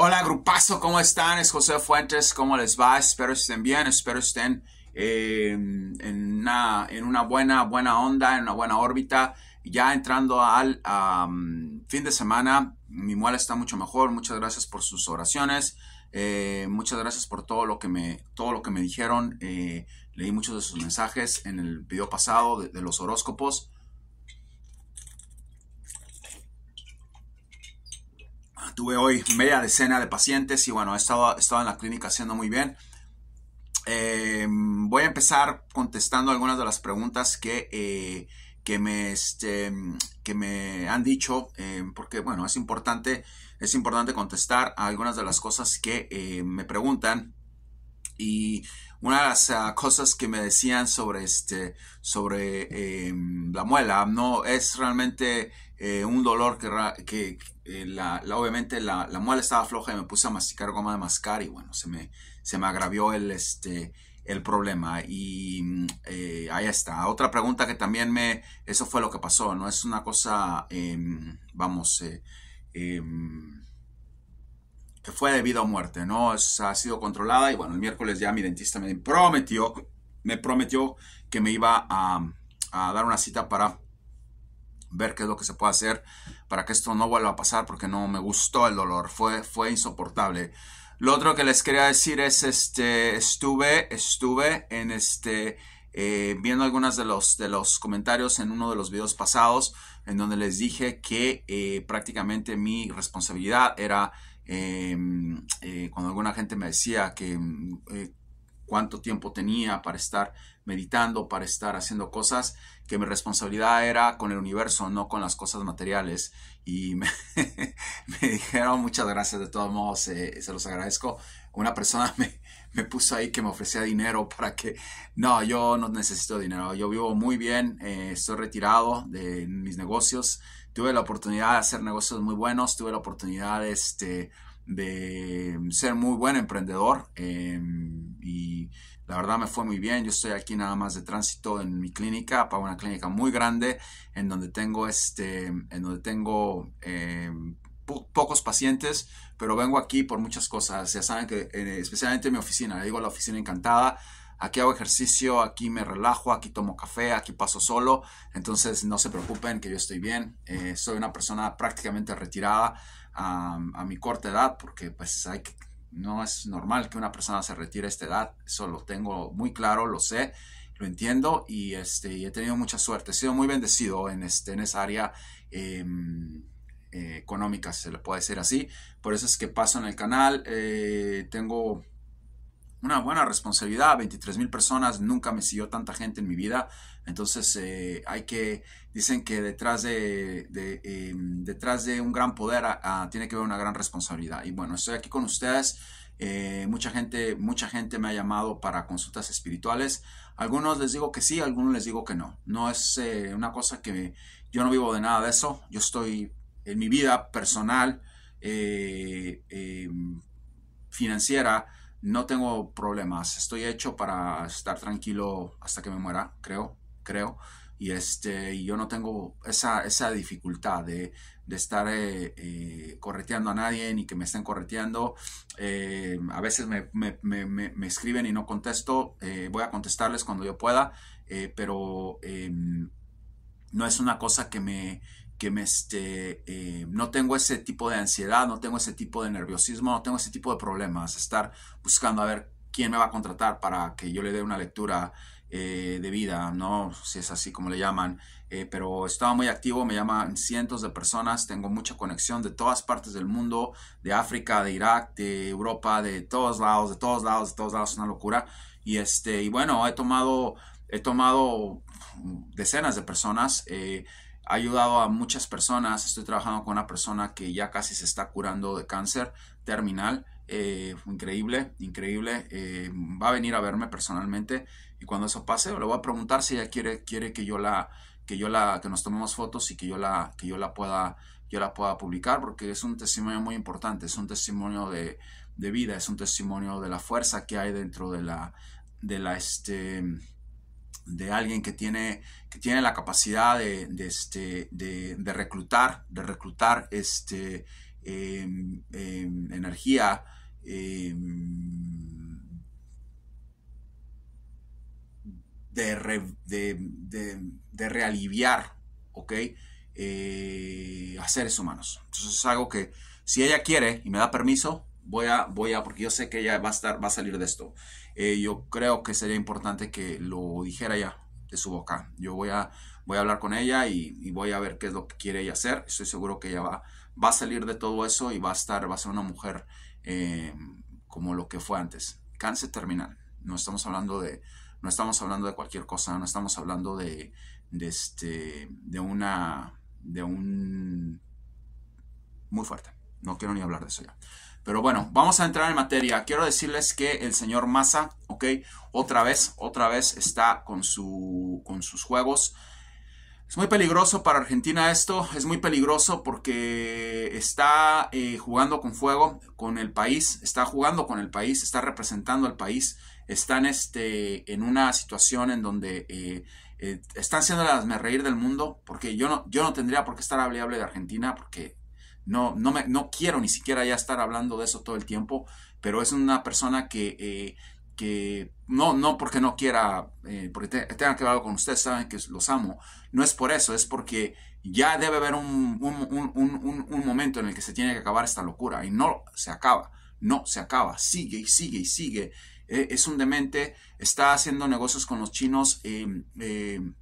Hola, grupazo, ¿cómo están? Es José Fuentes, ¿cómo les va? Espero estén bien, espero estén eh, en, una, buena, buena onda, en una buena órbita. Ya entrando al fin de semana, mi muela está mucho mejor. Muchas gracias por sus oraciones. Eh, muchas gracias por todo lo que me, todo lo que me dijeron. Eh, leí muchos de sus mensajes en el video pasado de los horóscopos. Tuve hoy media decena de pacientes y bueno, he estado, estado en la clínica haciendo muy bien. Em, voy a empezar contestando algunas de las preguntas que, eh, que, me, este, que me han dicho, em, porque bueno, es importante, es importante contestar algunas de las cosas que eh, me preguntan. Y una de las ah, cosas que me decían sobre, este, sobre em, la muela, no es realmente eh, un dolor que, eh, obviamente la, muela estaba floja y me puse a masticar goma de mascar y bueno, se me, se me agravió el, este, el problema y mm, eh, ahí está. Otra pregunta que también me, eso fue lo que pasó, no es una cosa, em, vamos, em, que fue de vida o muerte, ¿no? ha sido controlada y bueno, el miércoles ya mi dentista me prometió, me prometió que me iba a dar una cita para ver qué es lo que se puede hacer para que esto no vuelva a pasar porque no me gustó el dolor, fue, fue insoportable. Lo otro que les quería decir es, este, estuve, estuve en este, eh, viendo algunos de los, de los comentarios en uno de los videos pasados, en donde les dije que eh, prácticamente mi responsabilidad era em, eh, cuando alguna gente me decía que mm, cuánto tiempo tenía para estar meditando, para estar haciendo cosas que mi responsabilidad era con el universo, no con las cosas materiales. Y me, dijeron muchas gracias, de todos modos, eh, se los agradezco. Una persona me, me, puso ahí que me ofrecía dinero para que... No, yo no necesito dinero, yo vivo muy bien, eh, estoy retirado de mis negocios, tuve la oportunidad de hacer negocios muy buenos, tuve la oportunidad de... Este, de ser muy buen emprendedor em, y la verdad me fue muy bien. Yo estoy aquí nada más de tránsito en mi clínica, para una clínica muy grande en donde tengo, este, en donde tengo em, pocos pacientes, pero vengo aquí por muchas cosas. Ya saben que eh, especialmente en mi oficina, le digo la oficina encantada. Aquí hago ejercicio, aquí me relajo, aquí tomo café, aquí paso solo. Entonces no se preocupen que yo estoy bien. Eh, soy una persona prácticamente retirada a, mi corta edad, porque pues hay que, no es normal que una persona se retire a esta edad, eso lo tengo muy claro, lo sé, lo entiendo y, este, he tenido mucha suerte, he sido muy bendecido en, este, en esa área. Em, eh, económica, se le puede decir así. Por eso es que paso en el canal. Eh, tengo una buena responsabilidad. 23 mil personas. Nunca me siguió tanta gente en mi vida. Entonces eh, hay que, dicen que detrás de, eh, detrás de un gran poder ah, ah, tiene que haber una gran responsabilidad. Y bueno, estoy aquí con ustedes. Eh, mucha gente, mucha gente me ha llamado para consultas espirituales. Algunos les digo que sí, algunos les digo que no. No es una cosa que yo no vivo de nada de eso. Yo estoy en mi vida personal, financiera, no tengo problemas. Estoy hecho para estar tranquilo hasta que me muera, creo creo. Y este, yo no tengo esa, esa dificultad de, estar eh, eh, correteando a nadie ni que me estén correteando. Eh, a veces me, escriben y no contesto. voy a contestarles cuando yo pueda, pero no es una cosa que me, que me este, no tengo ese tipo de ansiedad, no tengo ese tipo de nerviosismo, no tengo ese tipo de problemas, estar buscando a ver quién me va a contratar para que yo le dé una lectura eh, de vida, no si es así como le llaman, eh, pero estaba muy activo, me llaman cientos de personas, tengo mucha conexión de todas partes del mundo, de África, de Irak, de Europa, de todos lados, de todos lados, de todos lados, una locura. Y, este, y bueno, he tomado, he tomado decenas de personas. Eh, ayudado a muchas personas. Estoy trabajando con una persona que ya casi se está curando de cáncer terminal. Eh, increíble, increíble. va a venir a verme personalmente y cuando eso pase, le voy a preguntar si ella quiere, quiere que yo la, que yo la, que nos tomemos fotos y que yo la, que yo la pueda, yo la pueda publicar, porque es un testimonio muy importante, es un testimonio de, vida, es un testimonio de la fuerza que hay dentro de la, de la, este, de alguien que tiene, que tiene la capacidad de, este, de, reclutar, de reclutar este, em, em, energía, em, de, de, de, realiviar, ¿ok? Eh, a seres humanos. Entonces es algo que si ella quiere y me da permiso, voy a, voy a, porque yo sé que ella va a estar, va a salir de esto. Eh, yo creo que sería importante que lo dijera ya de su boca. Yo voy a, voy a hablar con ella y, voy a ver qué es lo que quiere ella hacer. Estoy seguro que ella va, va a salir de todo eso y va a estar, va a ser una mujer eh, como lo que fue antes. Cáncer terminal. No estamos hablando de, no estamos hablando de cualquier cosa, no estamos hablando de, este, de una, de un, muy fuerte. No quiero ni hablar de eso ya. Pero bueno, vamos a entrar en materia. Quiero decirles que el señor Massa, ok, otra vez, otra vez está con, su, con sus juegos. Es muy peligroso para Argentina esto, es muy peligroso porque está eh, jugando con fuego, con el país, está jugando con el país, está representando al país, están este, en una situación en donde eh, eh, están siendo las me reír del mundo, porque yo no, yo no tendría por qué estar hablable de Argentina, porque no, no, me, no quiero ni siquiera ya estar hablando de eso todo el tiempo, pero es una persona que, eh, no, no porque no quiera, porque tenga que hablar con ustedes, saben que los amo, no es por eso, es porque ya debe haber un, un, momento en el que se tiene que acabar esta locura y no se acaba, no se acaba, sigue y sigue y sigue eh, es un demente, está haciendo negocios con los chinos em, em,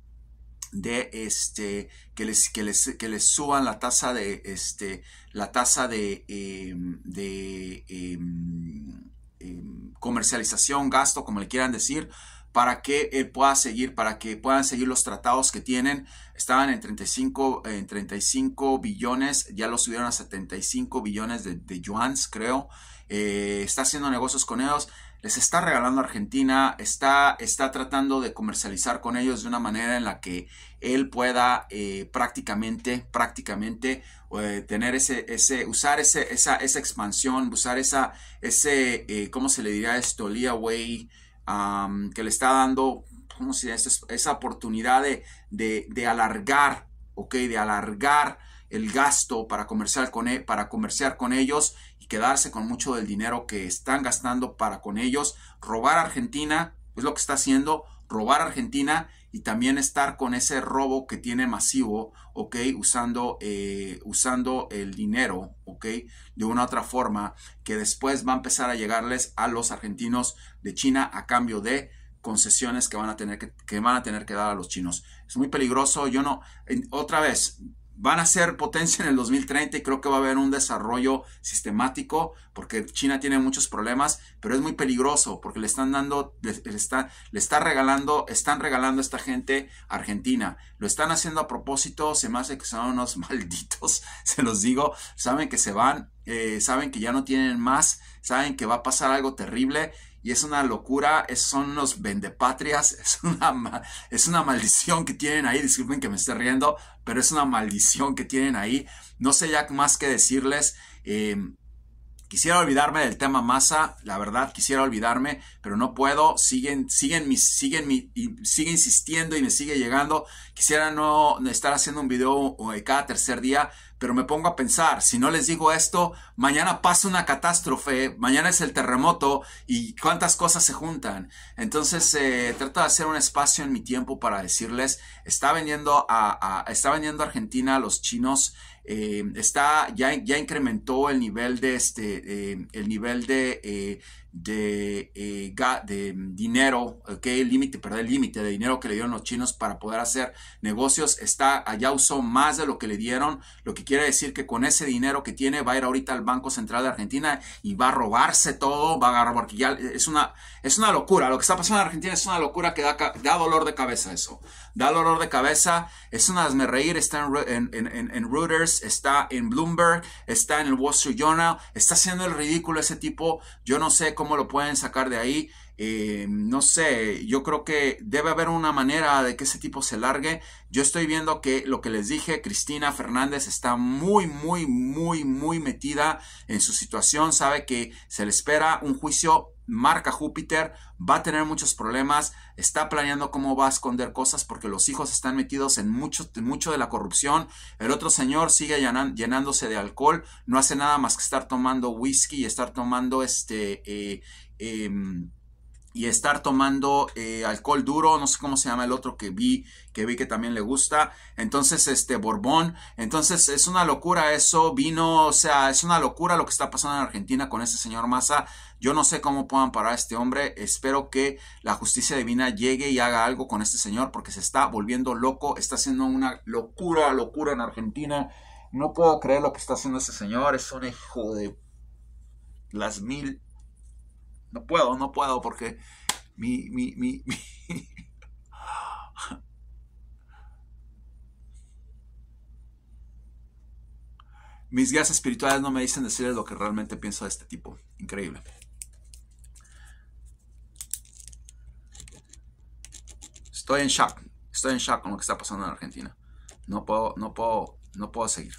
de este que les, que les, que les suban la tasa de este la tasa de, em, comercialización gasto como le quieran decir para que pueda seguir para que puedan seguir los tratados que tienen estaban en 35 en 35 billones ya lo subieron a 75 billones de, de creo eh, está haciendo negocios con ellos les está regalando Argentina, está, está tratando de comercializar con ellos de una manera en la que él pueda eh, prácticamente, prácticamente eh, tener ese, ese, usar ese, esa, esa expansión, usar esa, ese, eh, ¿cómo se le diría esto? Leeway, que le está dando, Esa oportunidad de, de, alargar, ¿ok? De alargar el gasto para comerciar con, e, para comerciar con ellos quedarse con mucho del dinero que están gastando para con ellos, robar Argentina, es lo que está haciendo, robar Argentina y también estar con ese robo que tiene masivo, ¿ok? Usando, eh, usando el dinero, ¿ok? De una otra forma que después va a empezar a llegarles a los argentinos de China a cambio de concesiones que van a tener que, que van a tener que dar a los chinos. Es muy peligroso, yo no, otra vez, van a ser potencia en el 2030 y creo que va a haber un desarrollo sistemático porque China tiene muchos problemas, pero es muy peligroso porque le están dando, le, está, le está regalando, están regalando a esta gente argentina. Lo están haciendo a propósito, se me hace que son unos malditos, se los digo, saben que se van, eh, saben que ya no tienen más, saben que va a pasar algo terrible y es una locura, es, son unos vendepatrias, es una, es una maldición que tienen ahí, disculpen que me esté riendo, pero es una maldición que tienen ahí. No sé ya más que decirles. Em, quisiera olvidarme del tema masa, la verdad quisiera olvidarme, pero no puedo. Siguen, siguen, siguen, insistiendo y me sigue llegando. Quisiera no estar haciendo un video eh, cada tercer día, pero me pongo a pensar, si no les digo esto, mañana pasa una catástrofe, mañana es el terremoto y cuántas cosas se juntan. Entonces eh, trato de hacer un espacio en mi tiempo para decirles, está vendiendo a, está vendiendo Argentina a los chinos. Eh, está, ya, ya incrementó el nivel de este, eh, el nivel de, eh, de, dinero, que el límite, perdón, el límite de dinero que le dieron los chinos para poder hacer negocios está, allá usó más de lo que le dieron, lo que quiere decir que con ese dinero que tiene va a ir ahorita al Banco Central de Argentina y va a robarse todo, va a agarrar, porque ya es una, es una locura. Lo que está pasando en Argentina es una locura que da, da dolor de cabeza eso. Da dolor de cabeza, es una hazme reír, está en, en Reuters, está en Bloomberg, está en el Wall Street Journal, está haciendo el ridículo ese tipo. Yo no sé cómo lo pueden sacar de ahí. Eh, no sé, yo creo que debe haber una manera de que ese tipo se largue. Yo estoy viendo que lo que les dije, Cristina Fernández está muy, muy, muy, muy metida en su situación. Sabe que se le espera un juicio marca Júpiter, va a tener muchos problemas, está planeando cómo va a esconder cosas porque los hijos están metidos en mucho, mucho de la corrupción, el otro señor sigue llenándose de alcohol, no hace nada más que estar tomando whisky y estar tomando este... Eh, eh, y estar tomando eh, alcohol duro, no sé cómo se llama el otro que vi, que vi que también le gusta, entonces este Borbón, entonces es una locura eso, vino, o sea, es una locura lo que está pasando en Argentina con ese señor Massa, yo no sé cómo puedan parar a este hombre, espero que la justicia divina llegue y haga algo con este señor porque se está volviendo loco, está haciendo una locura, locura en Argentina, no puedo creer lo que está haciendo este señor, es un hijo de las mil no puedo, no puedo porque mi, mis guías espirituales no me dicen decirles lo que realmente pienso de este tipo. Increíble. Estoy en shock. Estoy en shock con lo que está pasando en Argentina. No puedo, no puedo, no puedo seguir.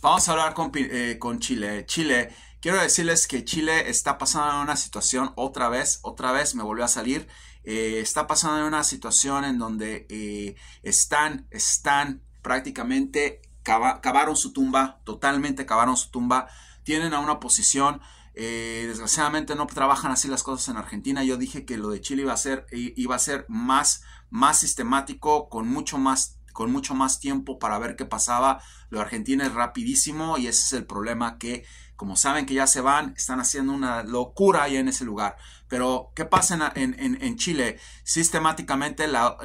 Vamos a hablar con, eh, con Chile. Chile, Quiero decirles que Chile está pasando en una situación otra vez, otra vez me volvió a salir, eh, está pasando en una situación en donde eh, están, están prácticamente, cavaron su tumba, totalmente cavaron su tumba, tienen a una posición, eh, desgraciadamente no trabajan así las cosas en Argentina. Yo dije que lo de Chile iba a ser, iba a ser más, más sistemático, con mucho más, con mucho más tiempo para ver qué pasaba. Lo de Argentina es rapidísimo y ese es el problema que como saben que ya se van, están haciendo una locura allá en ese lugar. Pero, ¿qué pasa en, Chile? Sistemáticamente la,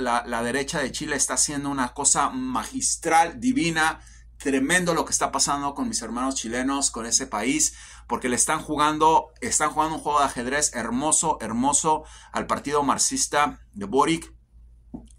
derecha de Chile está haciendo una cosa magistral, divina, tremendo lo que está pasando con mis hermanos chilenos, con ese país, porque le están jugando, están jugando un juego de ajedrez hermoso, hermoso al partido marxista de Boric.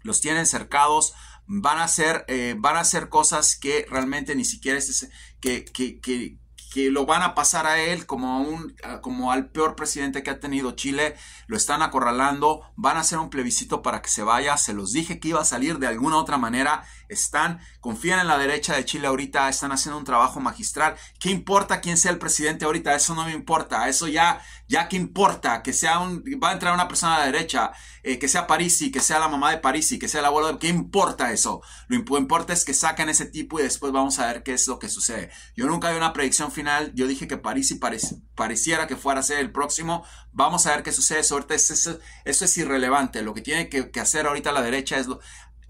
Los tienen cercados, van a hacer, eh, van a hacer cosas que realmente ni siquiera es, que, que, que lo van a pasar a él como, un, como al peor presidente que ha tenido Chile, lo están acorralando, van a hacer un plebiscito para que se vaya, se los dije que iba a salir de alguna otra manera están, confían en la derecha de Chile ahorita, están haciendo un trabajo magistral. ¿Qué importa quién sea el presidente ahorita? Eso no me importa, eso ya, ya que importa, que sea un, va a entrar una persona a la derecha, eh, que sea Parisi, que sea la mamá de Parisi, que sea el abuelo de, ¿qué importa eso? Lo importante es que saquen ese tipo y después vamos a ver qué es lo que sucede. Yo nunca vi una predicción final, yo dije que Parisi pareciera que fuera a ser el próximo, vamos a ver qué sucede, eso es, eso, es irrelevante, lo que tiene que, hacer ahorita la derecha es lo,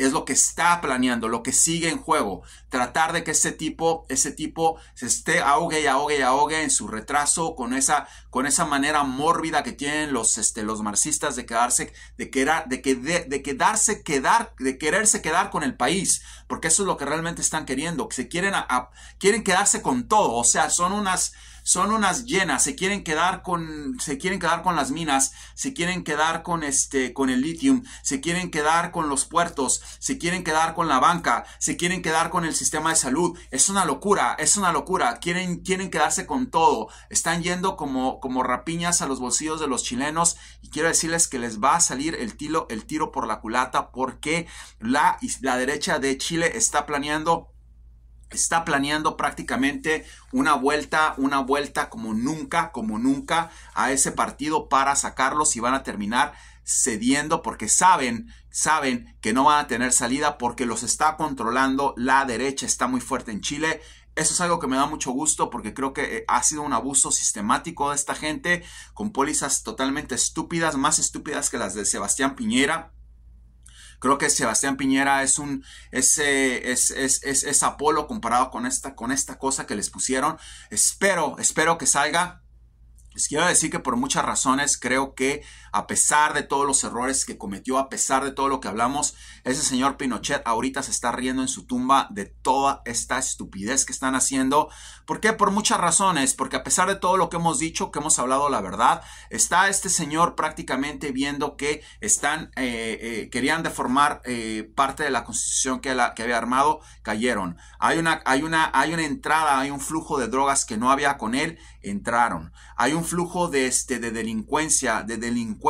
es lo que está planeando, lo que sigue en juego. Tratar de que ese tipo, ese tipo se esté ahogue y ahogue y ahogue en su retraso con esa, con esa manera mórbida que tienen los, este, los marxistas de quedarse, de, quedar, de, que, de, quedarse, quedar, de quererse quedar con el país, porque eso es lo que realmente están queriendo, que se quieren, quieren quedarse con todo, o sea, son unas son unas llenas, se quieren quedar con, se quieren quedar con las minas, se quieren quedar con este, con el lithium, se quieren quedar con los puertos, se quieren quedar con la banca, se quieren quedar con el sistema de salud. Es una locura, es una locura. Quieren, quieren quedarse con todo. Están yendo como, como rapiñas a los bolsillos de los chilenos y quiero decirles que les va a salir el tiro, el tiro por la culata porque la, la derecha de Chile está planeando está planeando prácticamente una vuelta, una vuelta como nunca, como nunca a ese partido para sacarlos y van a terminar cediendo porque saben, saben que no van a tener salida porque los está controlando la derecha, está muy fuerte en Chile. Eso es algo que me da mucho gusto porque creo que eh, ha sido un abuso sistemático de esta gente con pólizas totalmente estúpidas, más estúpidas que las de Sebastián Piñera Creo que Sebastián Piñera es un es, es, es, Apolo comparado con esta, con esta cosa que les pusieron. Espero, espero que salga. Les quiero decir que por muchas razones creo que a pesar de todos los errores que cometió, a pesar de todo lo que hablamos, ese señor Pinochet ahorita se está riendo en su tumba de toda esta estupidez que están haciendo. ¿Por qué? Por muchas razones, porque a pesar de todo lo que hemos dicho, que hemos hablado la verdad, está este señor prácticamente viendo que están, eh, eh, querían deformar eh, parte de la constitución que, la, había armado, cayeron. Hay una, hay, una, hay una entrada, hay un flujo de drogas que no había con él, entraron. Hay un flujo de, este, de delincuencia, de delincuencia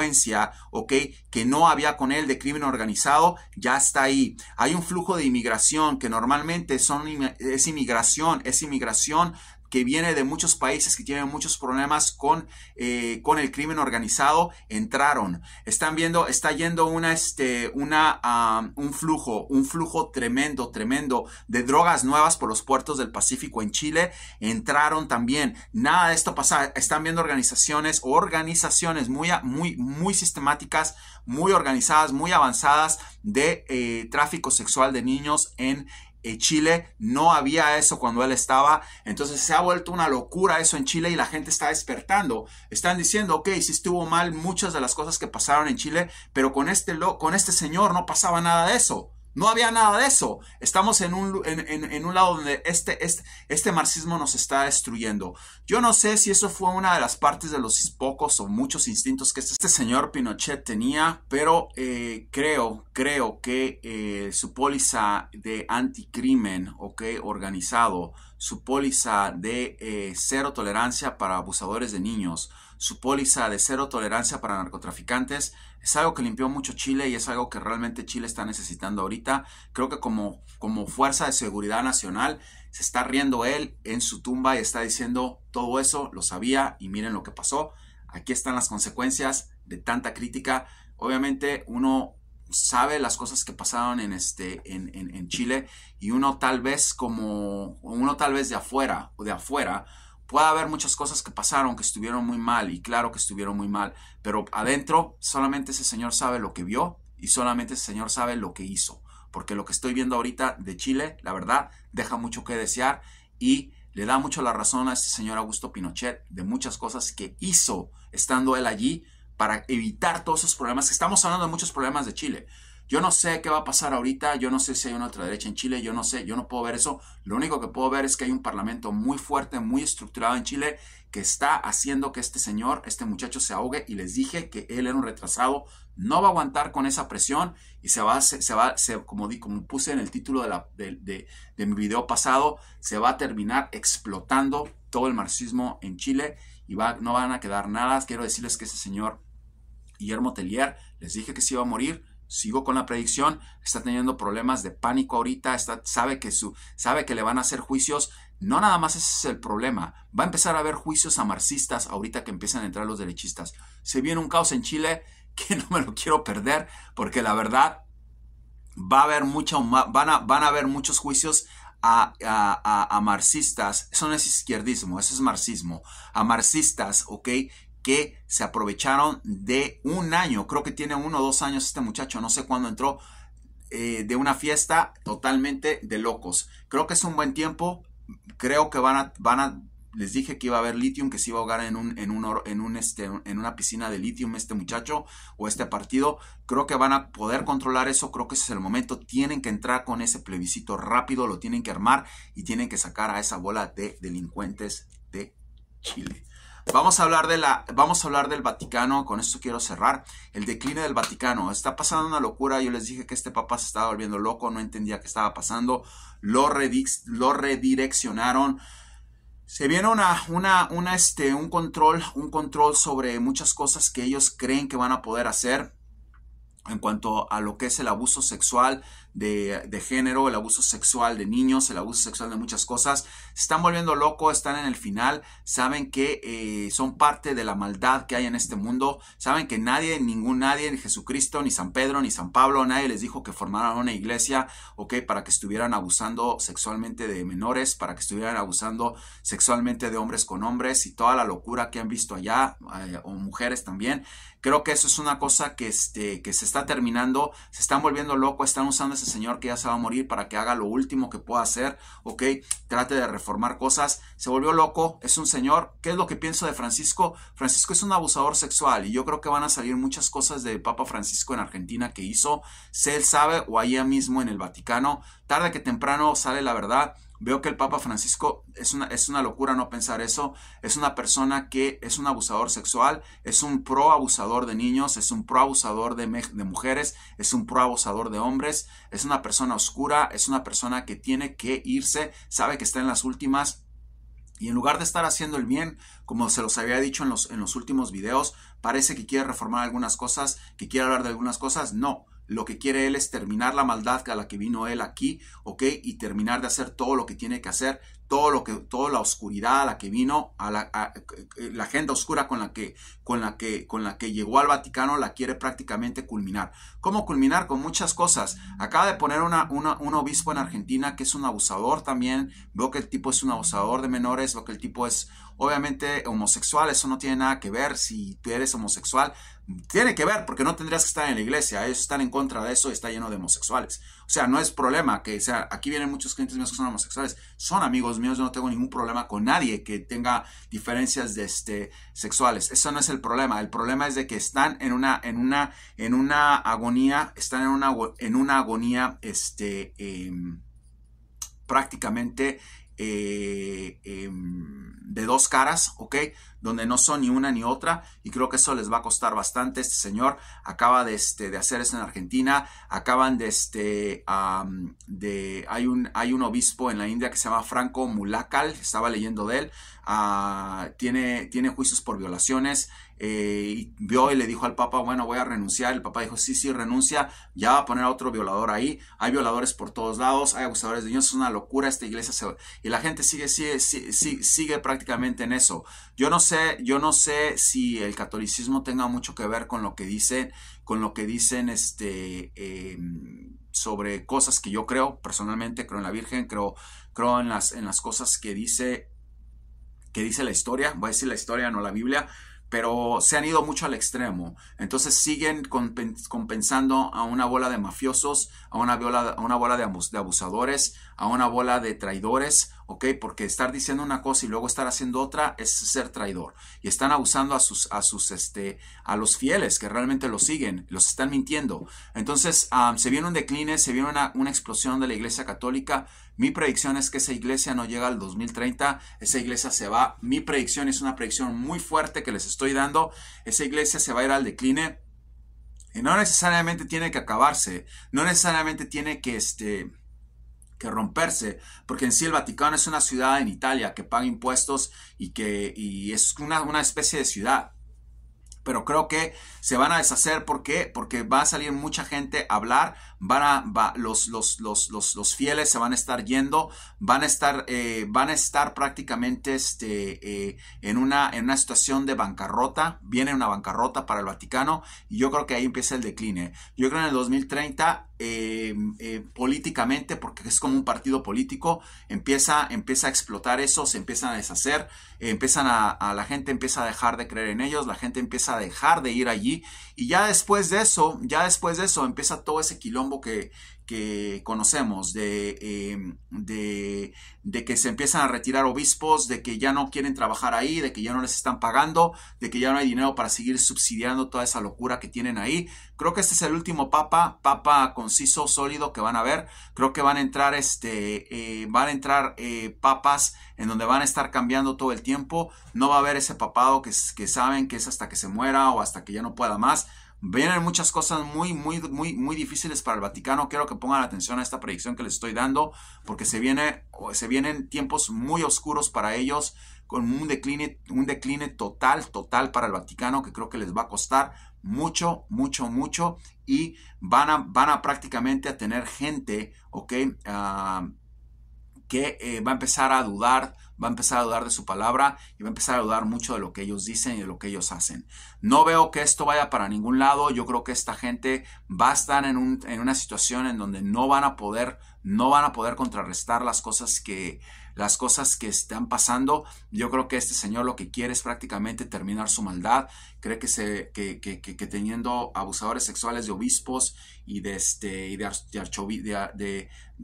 ¿ok? Que no había con él de crimen organizado, ya está ahí. Hay un flujo de inmigración que normalmente son, es inmigración, es inmigración que viene de muchos países que tienen muchos problemas con, eh, con el crimen organizado, entraron. Están viendo, está yendo una, este, una, un flujo, un flujo tremendo, tremendo de drogas nuevas por los puertos del Pacífico en Chile. Entraron también. Nada de esto pasa. Están viendo organizaciones, organizaciones muy, muy, muy sistemáticas, muy organizadas, muy avanzadas de eh, tráfico sexual de niños en en Chile no había eso cuando él estaba. Entonces se ha vuelto una locura eso en Chile y la gente está despertando. Están diciendo, ok, sí estuvo mal muchas de las cosas que pasaron en Chile, pero con este, con este señor no pasaba nada de eso. No había nada de eso. Estamos en un, lado donde este, este, este, marxismo nos está destruyendo. Yo no sé si eso fue una de las partes de los pocos o muchos instintos que este, señor Pinochet tenía, pero eh, creo creo que eh, su póliza de anticrimen organizado, su póliza de eh, cero tolerancia para abusadores de niños, su póliza de cero tolerancia para narcotraficantes, es algo que limpió mucho Chile y es algo que realmente Chile está necesitando ahorita. Creo que como, como fuerza de seguridad nacional se está riendo él en su tumba y está diciendo todo eso lo sabía y miren lo que pasó. Aquí están las consecuencias de tanta crítica. Obviamente uno sabe las cosas que pasaron en, este, en, Chile y uno tal vez como, uno tal vez de afuera o de afuera, pueda haber muchas cosas que pasaron que estuvieron muy mal y claro que estuvieron muy mal, pero adentro solamente ese señor sabe lo que vio y solamente ese señor sabe lo que hizo, porque lo que estoy viendo ahorita de Chile, la verdad, deja mucho que desear y le da mucho la razón a este señor Augusto Pinochet de muchas cosas que hizo estando él allí para evitar todos esos problemas. Estamos hablando de muchos problemas de Chile. Yo no sé qué va a pasar ahorita, yo no sé si hay una ultraderecha en Chile, yo no sé, yo no puedo ver eso. Lo único que puedo ver es que hay un parlamento muy fuerte, muy estructurado en Chile que está haciendo que este señor, este muchacho se ahogue y les dije que él era un retrasado, no va a aguantar con esa presión y se va, se, se va, como, puse en el título de, mi video pasado, se va a terminar explotando todo el marxismo en Chile y no van a quedar nada. Quiero decirles que ese señor Guillermo Tellier. Les dije que se iba a morir. Sigo con la predicción. Está teniendo problemas de pánico ahorita. Está, sabe, que su, sabe que le van a hacer juicios. No nada más ese es el problema. Va a empezar a haber juicios a marxistas ahorita que empiezan a entrar los derechistas. Se viene un caos en Chile que no me lo quiero perder porque la verdad va a haber van, a, van a haber muchos juicios a, a, marxistas, eso no es izquierdismo, eso es marxismo, a marxistas, ¿ok? que se aprovecharon de un año, creo que tiene uno o dos años este muchacho, no sé cuándo entró, eh, de una fiesta totalmente de locos. Creo que es un buen tiempo, creo que van a, van a les dije que iba a haber lithium, que se iba a ahogar en, un, en, un, en, un, este, en una piscina de lithium este muchacho o este partido. Creo que van a poder controlar eso, creo que ese es el momento. Tienen que entrar con ese plebiscito rápido, lo tienen que armar y tienen que sacar a esa bola de delincuentes de Chile. Vamos a hablar de la, vamos a hablar del Vaticano. Con esto quiero cerrar. El declive del Vaticano. Está pasando una locura. Yo les dije que este papá se estaba volviendo loco. No entendía qué estaba pasando. Lo, redireccionaron. Se viene una, una, una, este, un control, un control sobre muchas cosas que ellos creen que van a poder hacer en cuanto a lo que es el abuso sexual de, género, el abuso sexual de niños, el abuso sexual de muchas cosas. Se están volviendo locos, están en el final, saben que eh, son parte de la maldad que hay en este mundo, saben que nadie, ningún nadie, ni Jesucristo, ni San Pedro, ni San Pablo, nadie les dijo que formaran una iglesia, ok, para que estuvieran abusando sexualmente de menores, para que estuvieran abusando sexualmente de hombres con hombres y toda la locura que han visto allá, eh, o mujeres también. Creo que eso es una cosa que, este, que se está terminando, se están volviendo loco, están usando a ese señor que ya se va a morir para que haga lo último que pueda hacer, ¿ok? Trate de reformar cosas, se volvió loco, es un señor. ¿Qué es lo que pienso de Francisco? Francisco es un abusador sexual y yo creo que van a salir muchas cosas de Papa Francisco en Argentina que hizo, se él sabe o allá mismo en el Vaticano, tarde que temprano sale la verdad. Veo que el Papa Francisco es una, es una locura no pensar eso. Es una persona que es un abusador sexual, es un pro abusador de niños, es un pro abusador de, de mujeres, es un pro abusador de hombres, es una persona oscura, es una persona que tiene que irse, sabe que está en las últimas. Y en lugar de estar haciendo el bien, como se los había dicho en los, en los últimos videos, parece que quiere reformar algunas cosas, que quiere hablar de algunas cosas. No, lo que quiere él es terminar la maldad a la que vino él aquí, ¿ok? Y terminar de hacer todo lo que tiene que hacer, todo lo que, toda la oscuridad a la que vino, a la, eh, agenda oscura con la que, con la que, con la que llegó al Vaticano, la quiere prácticamente culminar. ¿Cómo culminar? Con muchas cosas. Acaba de poner un obispo en Argentina que es un abusador también. Veo que el tipo es un abusador de menores, veo que el tipo es Obviamente homosexual, eso no tiene nada que ver. Si tú eres homosexual, tiene que ver porque no tendrías que estar en la iglesia. Ellos están en contra de eso y está lleno de homosexuales. O sea, no es problema que, sea, aquí vienen muchos clientes míos que son homosexuales. Son amigos míos, yo no tengo ningún problema con nadie que tenga diferencias de este, sexuales. Eso no es el problema. El problema es de que están en una, en una, en una agonía, están en una, en una agonía, este, em, prácticamente eh, em, de dos caras, ¿ok? Donde no son ni una ni otra y creo que eso les va a costar bastante. Este señor acaba de, este, de hacer eso en Argentina, acaban de, este, de, hay un, hay un obispo en la India que se llama Franco Mulakal, estaba leyendo de él, ah, tiene, tiene juicios por violaciones, eh, y vio y le dijo al Papa, bueno, voy a renunciar. El Papa dijo, sí, sí, renuncia, ya va a poner a otro violador ahí. Hay violadores por todos lados, hay abusadores de niños, es una locura esta iglesia. Y la gente sigue, sigue, sigue, prácticamente en eso. Yo no sé, yo no sé si el catolicismo tenga mucho que ver con lo que dicen, con lo que dicen, este... Em, sobre cosas que yo creo personalmente, creo en la Virgen, creo, creo en, las, en las cosas que dice, que dice la historia, voy a decir la historia, no la Biblia, pero se han ido mucho al extremo. Entonces siguen compensando a una bola de mafiosos, a una bola, a una bola de abusadores, a una bola de traidores, porque estar diciendo una cosa y luego estar haciendo otra es ser traidor. Y están abusando a sus, a sus, este, a los fieles que realmente los siguen, los están mintiendo. Entonces, se viene un decline, se viene una, una explosión de la iglesia católica. Mi predicción es que esa iglesia no llega al 2030, esa iglesia se va. Mi predicción es una predicción muy fuerte que les estoy dando. Esa iglesia se va a ir al decline. Y no necesariamente tiene que acabarse, no necesariamente tiene que, este, que romperse, porque en sí el Vaticano es una ciudad en Italia que paga impuestos y que y es una, una, especie de ciudad. Pero creo que se van a deshacer, ¿por qué? Porque va a salir mucha gente a hablar, van a, los, los, los, los, fieles se van a estar yendo, van a estar, eh, van a estar prácticamente este, eh, en, una, en una situación de bancarrota, viene una bancarrota para el Vaticano y yo creo que ahí empieza el decline. Yo creo en el 2030 eh, eh, políticamente, porque es como un partido político, empieza, empieza a explotar eso, se empiezan a deshacer, empiezan a, la gente empieza a dejar de creer en ellos, la gente empieza a dejar de ir allí, y ya después de eso, ya después de eso empieza todo ese quilombo que, que conocemos, em, de, de, que se empiezan a retirar obispos, de que ya no quieren trabajar ahí, de que ya no les están pagando, de que ya no hay dinero para seguir subsidiando toda esa locura que tienen ahí. Creo que este es el último papa, papa conciso, sólido que van a ver. Creo que van a entrar, este, eh, van a entrar eh, papas en donde van a estar cambiando todo el tiempo. No va a haber ese papado que saben que es hasta que se muera o hasta que ya no pueda más Vienen muchas cosas muy, muy, muy, muy difíciles para el Vaticano. Quiero que pongan atención a esta predicción que les estoy dando, porque se, viene, se vienen tiempos muy oscuros para ellos, con un decline, un decline total, total para el Vaticano, que creo que les va a costar mucho, mucho, mucho. Y van a, van a prácticamente a tener gente, ¿ok? Ah, que eh, va a empezar a dudar, va a empezar a dudar de su palabra y va a empezar a dudar mucho de lo que ellos dicen y de lo que ellos hacen. No veo que esto vaya para ningún lado. Yo creo que esta gente va a estar en, en una situación en donde no van a poder, no van a poder contrarrestar las cosas que, las cosas que están pasando. Yo creo que este señor lo que quiere es prácticamente terminar su maldad. Cree que, se, teniendo abusadores sexuales de obispos y de, este, y de,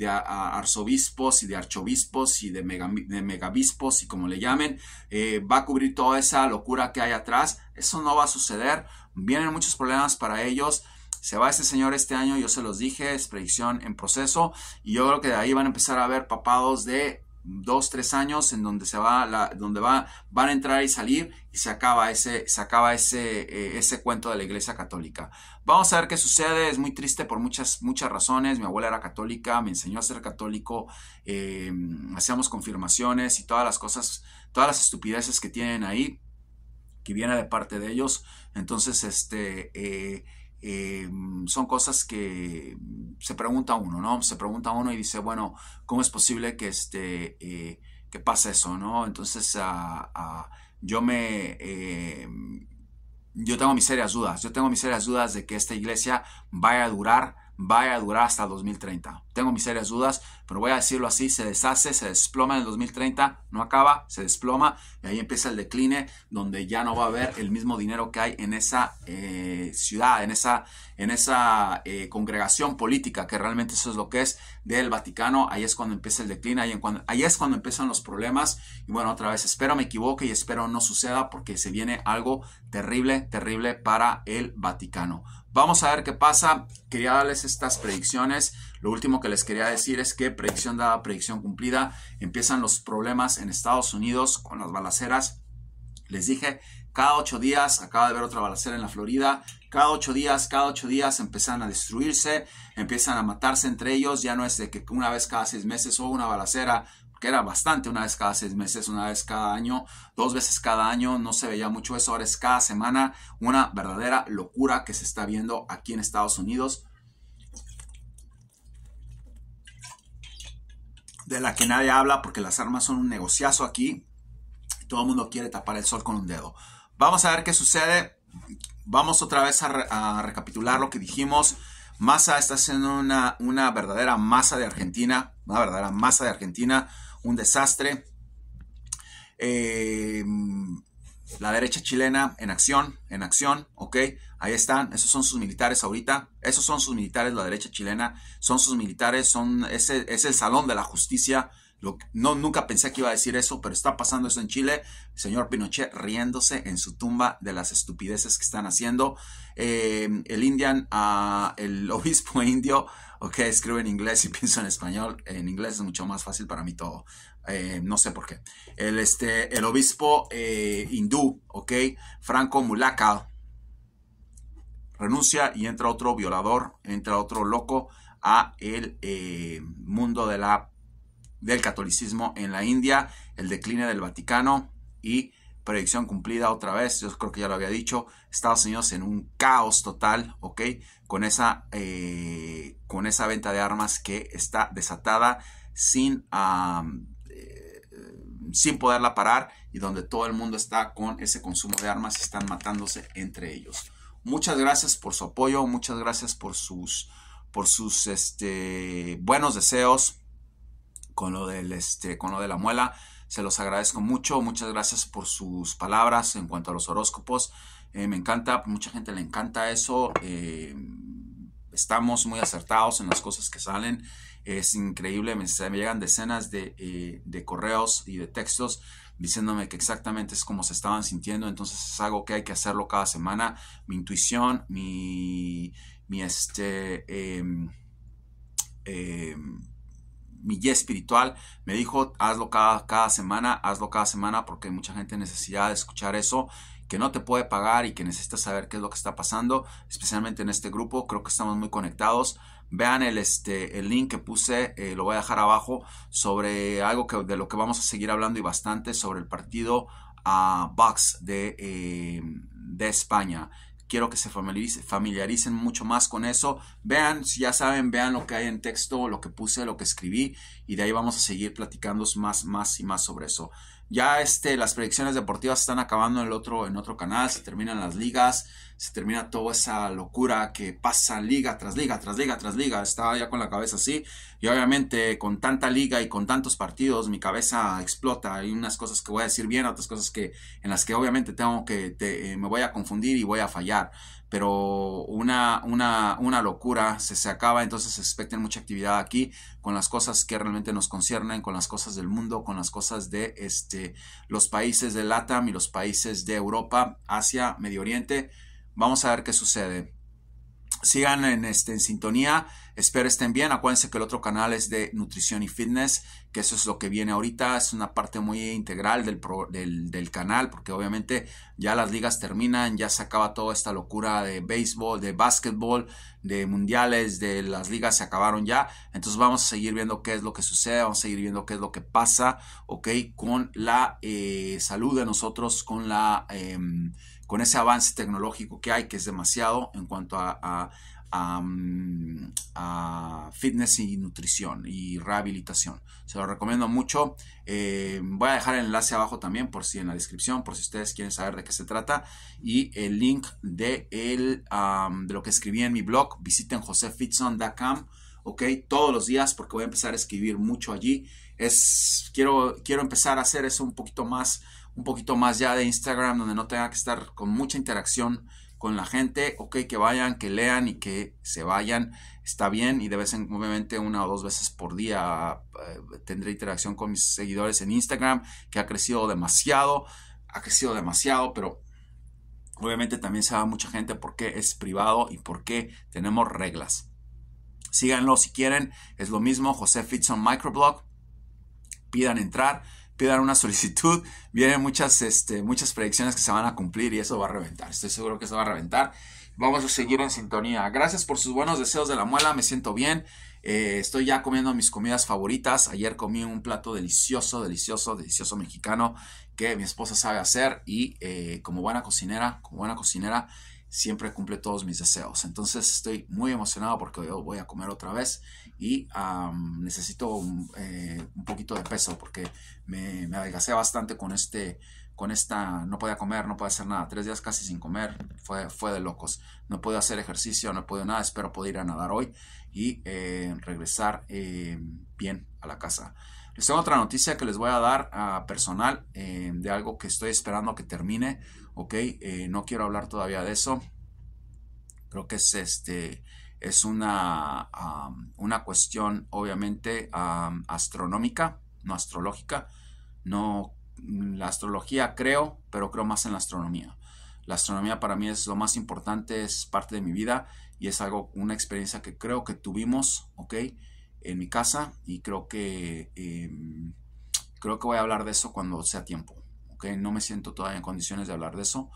arzobispos y de archobispos y de, megabispos y como le llamen, eh, va a cubrir toda esa locura que hay atrás. Eso no va a suceder. Vienen muchos problemas para ellos. Se va este señor este año, yo se los dije, es predicción en proceso. Y yo creo que de ahí van a empezar a haber papados de dos, tres años en donde se va, donde va, van a entrar y salir y se acaba ese, se acaba ese, eh, ese cuento de la iglesia católica. Vamos a ver qué sucede, es muy triste por muchas, muchas razones, mi abuela era católica, me enseñó a ser católico, eh, hacíamos confirmaciones y todas las cosas, todas las estupideces que tienen ahí, que viene de parte de ellos, entonces este... Eh, eh, son cosas que se pregunta uno, ¿no? Se pregunta uno y dice, bueno, ¿cómo es posible que, este, eh, que pase eso, ¿no? Entonces, yo me... Eh, yo tengo mis serias dudas, yo tengo mis serias dudas de que esta iglesia vaya a durar vaya a durar hasta 2030. Tengo mis serias dudas, pero voy a decirlo así, se deshace, se desploma en el 2030, no acaba, se desploma y ahí empieza el decline donde ya no va a haber el mismo dinero que hay en esa eh, ciudad, en esa, en esa eh, congregación política, que realmente eso es lo que es del Vaticano, ahí es cuando empieza el decline, ahí es cuando empiezan los problemas y bueno, otra vez espero me equivoque y espero no suceda porque se viene algo terrible, terrible para el Vaticano. Vamos a ver qué pasa. Quería darles estas predicciones. Lo último que les quería decir es que predicción dada, predicción cumplida. Empiezan los problemas en Estados Unidos con las balaceras. Les dije, cada ocho días acaba de haber otra balacera en la Florida. Cada ocho días, cada ocho días empiezan a destruirse, empiezan a matarse entre ellos. Ya no es de que una vez cada seis meses o una balacera que era bastante, una vez cada seis meses, una vez cada año, dos veces cada año, no se veía mucho eso, ahora es cada semana, una verdadera locura que se está viendo aquí en Estados Unidos, de la que nadie habla porque las armas son un negociazo aquí, todo el mundo quiere tapar el sol con un dedo. Vamos a ver qué sucede, vamos otra vez a, recapitular lo que dijimos. masa está siendo una, una verdadera masa de Argentina, una verdadera masa de Argentina un desastre. Eh, la derecha chilena en acción, en acción, ok, ahí están, esos son sus militares ahorita, esos son sus militares, la derecha chilena, son sus militares, son, es el, es el salón de la justicia, no, nunca pensé que iba a decir eso, pero está pasando eso en Chile, señor Pinochet riéndose en su tumba de las estupideces que están haciendo, eh, el Indian, ah, el obispo indio, ok, escribo en inglés y pienso en español, en inglés es mucho más fácil para mí todo. Eh, no sé por qué. El, este, el obispo eh, hindú, ok, Franco Mulaka, renuncia y entra otro violador, entra otro loco a el eh, mundo de la, del catolicismo en la India, el decline del Vaticano y predicción cumplida otra vez, yo creo que ya lo había dicho, Estados Unidos en un caos total, ¿ok? con esa, eh, con esa venta de armas que está desatada sin, eh, sin poderla parar y donde todo el mundo está con ese consumo de armas y están matándose entre ellos. Muchas gracias por su apoyo, muchas gracias por sus, por sus este, buenos deseos con lo, del, este, con lo de la muela. Se los agradezco mucho, muchas gracias por sus palabras en cuanto a los horóscopos. Eh, me encanta, mucha gente le encanta eso. Eh, estamos muy acertados en las cosas que salen. Es increíble, me, llegan decenas eh, de, correos y de textos diciéndome que exactamente es como se estaban sintiendo. Entonces es algo que hay que hacerlo cada semana. Mi intuición, mi, este, em, em, mi guía espiritual me dijo hazlo cada, cada semana, hazlo cada semana porque mucha gente necesita escuchar eso que no te puede pagar y que necesitas saber qué es lo que está pasando, especialmente en este grupo. Creo que estamos muy conectados. Vean el, este, el link que puse, eh, lo voy a dejar abajo, sobre algo que, de lo que vamos a seguir hablando y bastante sobre el partido a de, eh, de España quiero que se familiaricen mucho más con eso. Vean, si ya saben, vean lo que hay en texto, lo que puse, lo que escribí y de ahí vamos a seguir platicando más, más y más sobre eso. Ya este, las predicciones deportivas están acabando en otro, en otro canal, se terminan las ligas, se termina toda esa locura que pasa liga tras liga, tras liga, tras liga. Estaba ya con la cabeza así. Y obviamente con tanta liga y con tantos partidos mi cabeza explota. Hay unas cosas que voy a decir bien, otras cosas que, en las que obviamente tengo que, eh, me voy a confundir y voy a fallar pero una, una, una locura se, se acaba, entonces expecten mucha actividad aquí con las cosas que realmente nos conciernen, con las cosas del mundo, con las cosas de este, los países de LATAM y los países de Europa, Asia, Medio Oriente. Vamos a ver qué sucede. Sigan en, este, en sintonía, espero estén bien. Acuérdense que el otro canal es de nutrición y fitness, que eso es lo que viene ahorita, es una parte muy integral del, del, canal, porque obviamente ya las ligas terminan, ya se acaba toda esta locura de béisbol, de básquetbol, de mundiales, de las ligas se acabaron ya. Entonces vamos a seguir viendo qué es lo que sucede, vamos a seguir viendo qué es lo que pasa, ok, con la eh, salud de nosotros, con la... Em, con ese avance tecnológico que hay, que es demasiado en cuanto a, mm, fitness y nutrición y rehabilitación. Se lo recomiendo mucho. Eh, voy a dejar el enlace abajo también por si en la descripción, por si ustedes quieren saber de qué se trata. Y el link de, el, de lo que escribí en mi blog. Visiten josefitson.com. ¿ok? Todos los días porque voy a empezar a escribir mucho allí. Es, quiero, quiero empezar a hacer eso un poquito más un poquito más ya de Instagram, donde no tenga que estar con mucha interacción con la gente, ok, que vayan, que lean y que se vayan, está bien y de vez en obviamente una o dos veces por día eh, tendré interacción con mis seguidores en Instagram, que ha crecido demasiado, ha crecido demasiado, pero obviamente también sabe mucha gente por qué es privado y por qué tenemos reglas. Síganlo si quieren, es lo mismo, José Fitzon Microblog, pidan entrar, pidan una solicitud, vienen muchas, este, muchas predicciones que se van a cumplir y eso va a reventar. Estoy seguro que eso va a reventar. Vamos a seguir en sintonía. Gracias por sus buenos deseos de la muela, me siento bien. Eh, estoy ya comiendo mis comidas favoritas. Ayer comí un plato delicioso, delicioso, delicioso mexicano que mi esposa sabe hacer y eh, como buena cocinera, como buena cocinera, siempre cumple todos mis deseos. Entonces estoy muy emocionado porque hoy voy a comer otra vez y necesito eh, un, poquito de peso porque me, me adelgacé bastante con este con esta, no podía comer, no podía hacer nada, tres días casi sin comer, fue, de locos, no puedo hacer ejercicio, no podía nada, espero poder ir a nadar hoy y eh, regresar eh, bien a la casa. Les tengo otra noticia que les voy a dar a ah, personal eh, de algo que estoy esperando que termine, ok, no quiero hablar todavía de eso, creo que es este, es una, una cuestión obviamente astronómica, no astrológica, no la astrología creo, pero creo más en la astronomía. La astronomía para mí es lo más importante, es parte de mi vida y es algo, una experiencia que creo que tuvimos, ¿ok? En mi casa y creo que, em, creo que voy a hablar de eso cuando sea tiempo, ¿ok? No me siento todavía en condiciones de hablar de eso,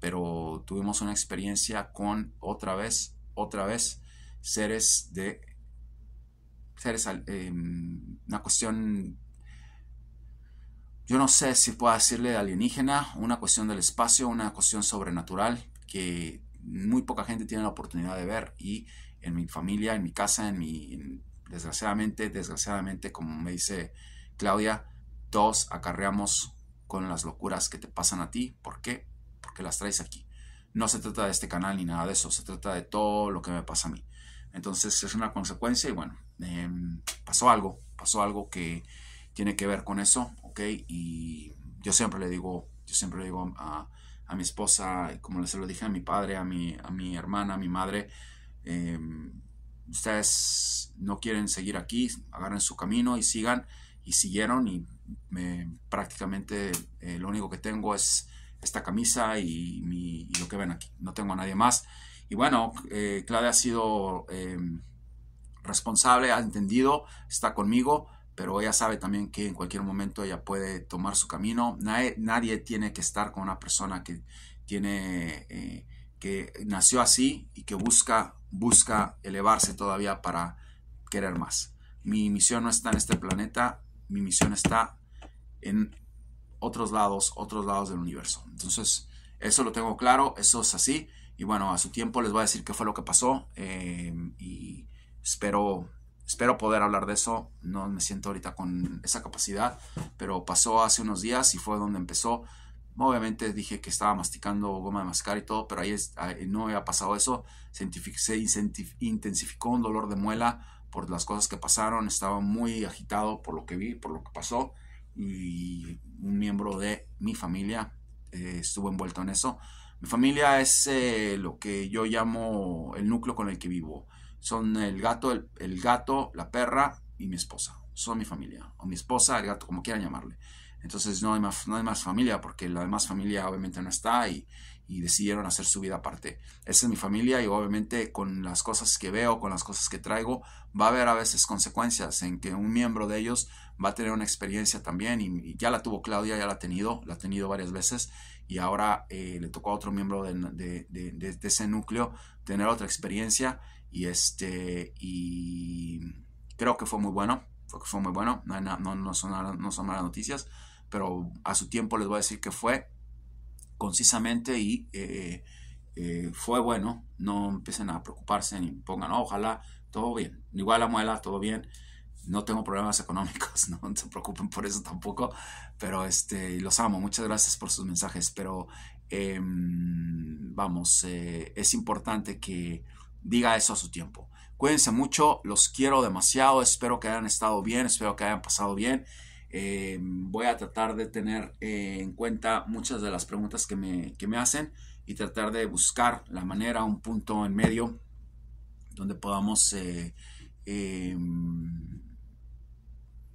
pero tuvimos una experiencia con otra vez, otra vez, seres de, seres, em, una cuestión yo no sé si puedo decirle alienígena, una cuestión del espacio, una cuestión sobrenatural que muy poca gente tiene la oportunidad de ver y en mi familia, en mi casa, en mi desgraciadamente, desgraciadamente, como me dice Claudia, todos acarreamos con las locuras que te pasan a ti. ¿Por qué? Porque las traes aquí. No se trata de este canal ni nada de eso, se trata de todo lo que me pasa a mí. Entonces es una consecuencia y bueno, em, pasó algo, pasó algo que tiene que ver con eso, ¿ok? Y yo siempre le digo, yo siempre digo a, mi esposa, como se lo dije a mi padre, a mi, a mi hermana, a mi madre, em, ustedes no quieren seguir aquí, agarren su camino y sigan, y siguieron, y prácticamente eh, lo único que tengo es esta camisa y, lo que ven aquí, no tengo a nadie más. Y bueno, eh, Claudia ha sido em, responsable, ha entendido, está conmigo pero ella sabe también que en cualquier momento ella puede tomar su camino. Nadie, nadie tiene que estar con una persona que tiene eh, que nació así y que busca busca elevarse todavía para querer más. Mi misión no está en este planeta, mi misión está en otros lados, otros lados del universo. Entonces, eso lo tengo claro, eso es así. Y bueno, a su tiempo les voy a decir qué fue lo que pasó eh, y espero Espero poder hablar de eso, no me siento ahorita con esa capacidad, pero pasó hace unos días y fue donde empezó. Obviamente dije que estaba masticando goma de mascar y todo, pero ahí, ah, eh, no había pasado eso. Se intensificó un dolor de muela por las cosas que pasaron. Estaba muy agitado por lo que vi, por lo que pasó. Y un miembro de mi familia eh, estuvo envuelto en eso. Mi familia es eh, lo que yo llamo el núcleo con el que vivo son el gato, el, gato, la perra y mi esposa. Son mi familia. O mi esposa, el gato, como quieran llamarle. Entonces no hay más, no hay más familia porque la demás familia obviamente no está y, decidieron hacer su vida aparte. Esa es mi familia y obviamente con las cosas que veo, con las cosas que traigo, va a haber a veces consecuencias en que un miembro de ellos va a tener una experiencia también y, ya la tuvo Claudia, ya la ha tenido, la ha tenido varias veces y ahora eh, le tocó a otro miembro de, de, de, ese núcleo tener otra experiencia y este, y creo que fue muy bueno, fue, fue muy bueno, no, son, no son malas noticias, pero a su tiempo les voy a decir que fue concisamente y eh, eh, fue bueno, no empiecen a preocuparse ni pongan, oh, ojalá, todo bien, igual la muela, todo bien, no tengo problemas económicos, no, se preocupen por eso tampoco, pero este, los amo, muchas gracias por sus mensajes, pero em, vamos, eh, es importante que diga eso a su tiempo. Cuídense mucho, los quiero demasiado, espero que hayan estado bien, espero que hayan pasado bien. Eh, voy a tratar de tener eh, en cuenta muchas de las preguntas que me, hacen y tratar de buscar la manera, un punto en medio donde podamos eh, em,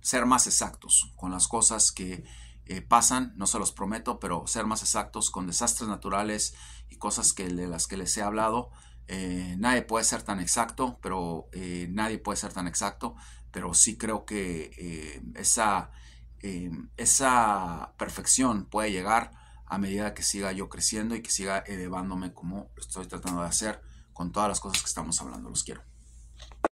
ser más exactos con las cosas que pasan, no se los prometo, pero ser más exactos con desastres naturales y cosas que, de las que les he hablado. Eh, nadie puede ser tan exacto, pero eh, nadie puede ser tan exacto, pero sí creo que eh, esa, esa perfección puede llegar a medida que siga yo creciendo y que siga elevándome como estoy tratando de hacer con todas las cosas que estamos hablando. Los quiero.